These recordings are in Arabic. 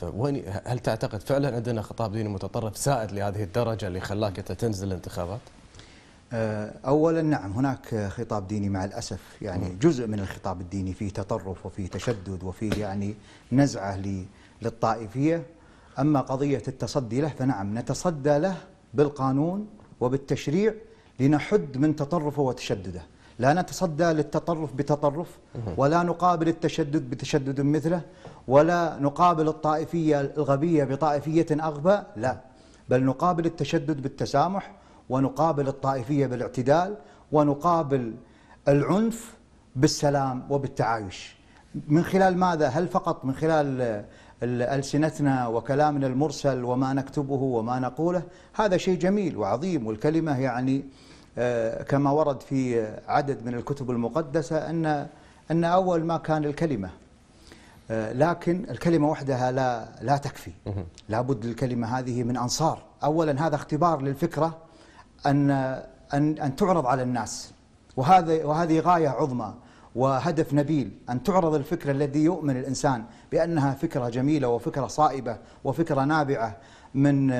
فوين هل تعتقد فعلا عندنا خطاب ديني متطرف سائد لهذه الدرجه اللي خلاك انت تنزل الانتخابات؟ أه، اولا نعم هناك خطاب ديني مع الاسف يعني جزء من الخطاب الديني فيه تطرف وفيه تشدد وفيه يعني نزعه للطائفيه اما قضيه التصدي له فنعم نتصدى له بالقانون وبالتشريع لنحد من تطرفه وتشدده. لا نتصدى للتطرف بتطرف ولا نقابل التشدد بتشدد مثله ولا نقابل الطائفية الغبية بطائفية أغبى لا بل نقابل التشدد بالتسامح ونقابل الطائفية بالاعتدال ونقابل العنف بالسلام وبالتعايش من خلال ماذا؟ هل فقط من خلال ألسنتنا وكلامنا المرسل وما نكتبه وما نقوله؟ هذا شيء جميل وعظيم والكلمة يعني آه، كما ورد في عدد من الكتب المقدسة أن أن أول ما كان الكلمة آه، لكن الكلمة وحدها لا لا تكفي لابد الكلمة هذه من أنصار أولا هذا اختبار للفكرة أن أن أن تعرض على الناس وهذا وهذه غاية عظمى وهدف نبيل أن تعرض الفكرة الذي يؤمن الإنسان بأنها فكرة جميلة وفكرة صائبة وفكرة نابعة من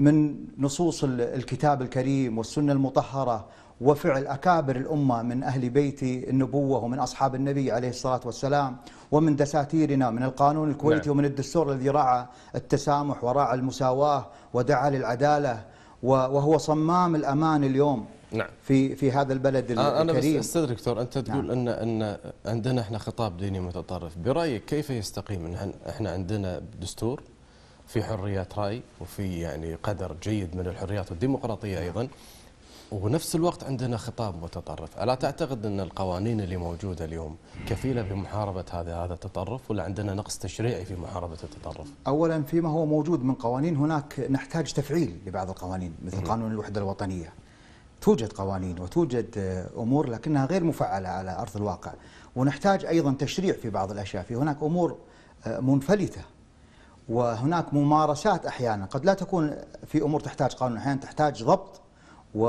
من نصوص الكتاب الكريم والسنة المطهرة وفعل أكابر الأمة من أهل بيت النبوة ومن أصحاب النبي عليه الصلاة والسلام ومن دساتيرنا من القانون الكويتي نعم. ومن الدستور الذي راعى التسامح وراعى المساواة ودعا للعدالة وهو صمام الأمان اليوم نعم. في في هذا البلد الكريم أنا بس أستاذ دكتور أنت نعم. تقول نعم. أن أن عندنا إحنا خطاب ديني متطرف برأيك كيف يستقيم إن إحنا عندنا دستور في حريه راي وفي يعني قدر جيد من الحريات والديمقراطيه ايضا ونفس الوقت عندنا خطاب متطرف، الا تعتقد ان القوانين اللي موجوده اليوم كفيله بمحاربه هذا هذا التطرف ولا عندنا نقص تشريعي في محاربه التطرف؟ اولا فيما هو موجود من قوانين هناك نحتاج تفعيل لبعض القوانين مثل قانون الوحده الوطنيه. توجد قوانين وتوجد امور لكنها غير مفعله على ارض الواقع، ونحتاج ايضا تشريع في بعض الاشياء، في هناك امور منفلته وهناك ممارسات احيانا قد لا تكون في امور تحتاج قانون احيانا تحتاج ضبط و...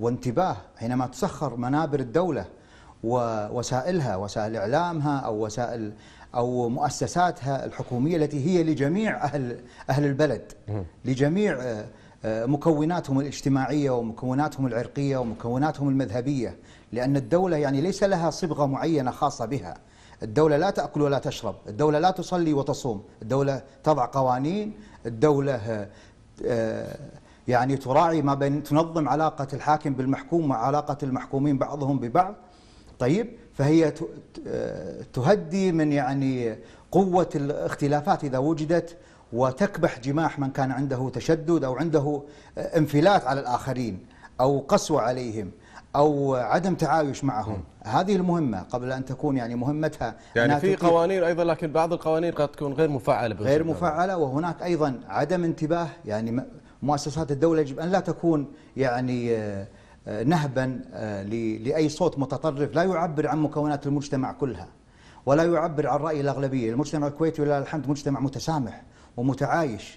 وانتباه حينما تسخر منابر الدوله ووسائلها وسائل اعلامها او وسائل او مؤسساتها الحكوميه التي هي لجميع اهل اهل البلد لجميع آه، آه، مكوناتهم الاجتماعيه ومكوناتهم العرقيه ومكوناتهم المذهبيه لان الدوله يعني ليس لها صبغه معينه خاصه بها الدولة لا تأكل ولا تشرب الدولة لا تصلي وتصوم الدولة تضع قوانين الدولة آه، يعني تراعي ما بين تنظم علاقة الحاكم بالمحكوم وعلاقة المحكومين بعضهم ببعض طيب فهي آه، تهدي من يعني قوة الاختلافات إذا وجدت وتكبح جماح من كان عنده تشدد أو عنده آه، انفلات على الآخرين أو قسوة عليهم او عدم تعايش معهم م. هذه المهمه قبل ان تكون يعني مهمتها يعني في قوانين ايضا لكن بعض القوانين قد تكون غير مفعله غير مفعله وهناك ايضا عدم انتباه يعني مؤسسات الدوله يجب ان لا تكون يعني آه، نهبا آه، لاي صوت متطرف لا يعبر عن مكونات المجتمع كلها ولا يعبر عن راي الاغلبيه، المجتمع الكويتي ولله الحمد مجتمع متسامح ومتعايش